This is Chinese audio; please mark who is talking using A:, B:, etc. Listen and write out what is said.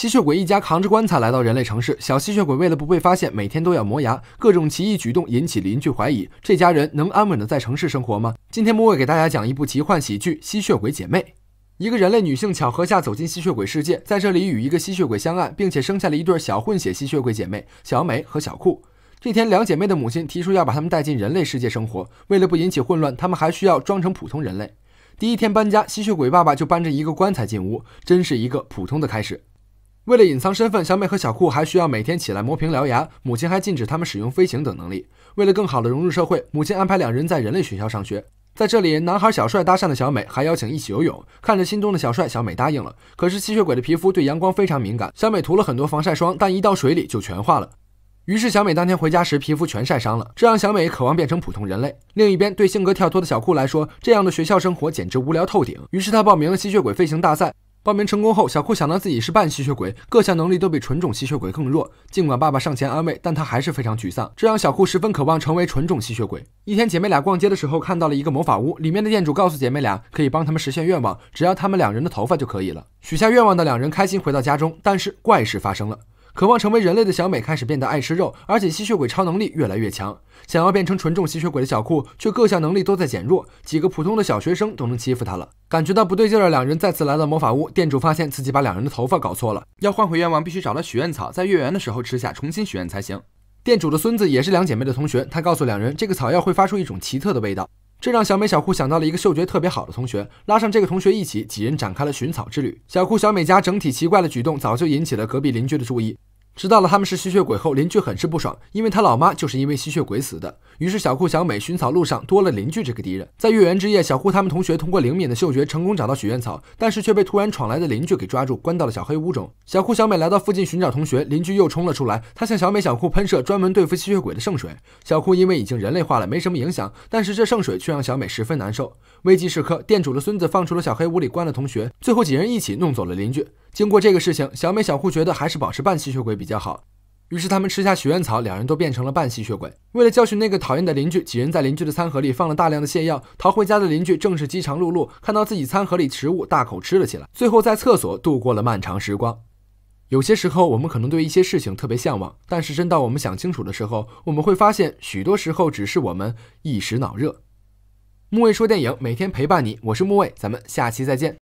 A: 吸血鬼一家扛着棺材来到人类城市，小吸血鬼为了不被发现，每天都要磨牙，各种奇异举动引起邻居怀疑。这家人能安稳的在城市生活吗？今天木卫给大家讲一部奇幻喜剧《吸血鬼姐妹》，一个人类女性巧合下走进吸血鬼世界，在这里与一个吸血鬼相爱，并且生下了一对小混血吸血鬼姐妹小美和小酷。这天，两姐妹的母亲提出要把她们带进人类世界生活，为了不引起混乱，他们还需要装成普通人类。第一天搬家，吸血鬼爸爸就搬着一个棺材进屋，真是一个普通的开始。为了隐藏身份，小美和小酷还需要每天起来磨平獠牙。母亲还禁止他们使用飞行等能力。为了更好的融入社会，母亲安排两人在人类学校上学。在这里，男孩小帅搭讪了小美，还邀请一起游泳。看着心动的小帅，小美答应了。可是吸血鬼的皮肤对阳光非常敏感，小美涂了很多防晒霜，但一到水里就全化了。于是小美当天回家时，皮肤全晒伤了，这让小美渴望变成普通人类。另一边，对性格跳脱的小酷来说，这样的学校生活简直无聊透顶。于是他报名了吸血鬼飞行大赛。报名成功后，小酷想到自己是半吸血鬼，各项能力都比纯种吸血鬼更弱。尽管爸爸上前安慰，但他还是非常沮丧，这让小酷十分渴望成为纯种吸血鬼。一天，姐妹俩逛街的时候，看到了一个魔法屋，里面的店主告诉姐妹俩可以帮他们实现愿望，只要他们两人的头发就可以了。许下愿望的两人开心回到家中，但是怪事发生了。渴望成为人类的小美开始变得爱吃肉，而且吸血鬼超能力越来越强。想要变成纯种吸血鬼的小酷却各项能力都在减弱，几个普通的小学生都能欺负他了。感觉到不对劲的两人再次来到魔法屋，店主发现自己把两人的头发搞错了，要换回愿望必须找到许愿草，在月圆的时候吃下重新许愿才行。店主的孙子也是两姐妹的同学，他告诉两人，这个草药会发出一种奇特的味道。这让小美小酷想到了一个嗅觉特别好的同学，拉上这个同学一起，几人展开了寻草之旅。小酷、小美家整体奇怪的举动，早就引起了隔壁邻居的注意。知道了他们是吸血鬼后，邻居很是不爽，因为他老妈就是因为吸血鬼死的。于是小酷、小美寻草路上多了邻居这个敌人。在月圆之夜，小酷他们同学通过灵敏的嗅觉成功找到许愿草，但是却被突然闯来的邻居给抓住，关到了小黑屋中。小酷、小美来到附近寻找同学，邻居又冲了出来，他向小美、小酷喷射专门对付吸血鬼的圣水。小酷因为已经人类化了，没什么影响，但是这圣水却让小美十分难受。危机时刻，店主的孙子放出了小黑屋里关的同学，最后几人一起弄走了邻居。经过这个事情，小美小户觉得还是保持半吸血鬼比较好，于是他们吃下许愿草，两人都变成了半吸血鬼。为了教训那个讨厌的邻居，几人在邻居的餐盒里放了大量的泻药，逃回家的邻居正是饥肠辘辘，看到自己餐盒里食物，大口吃了起来，最后在厕所度过了漫长时光。有些时候，我们可能对一些事情特别向往，但是真到我们想清楚的时候，我们会发现许多时候只是我们一时脑热。木卫说电影每天陪伴你，我是木卫，咱们下期再见。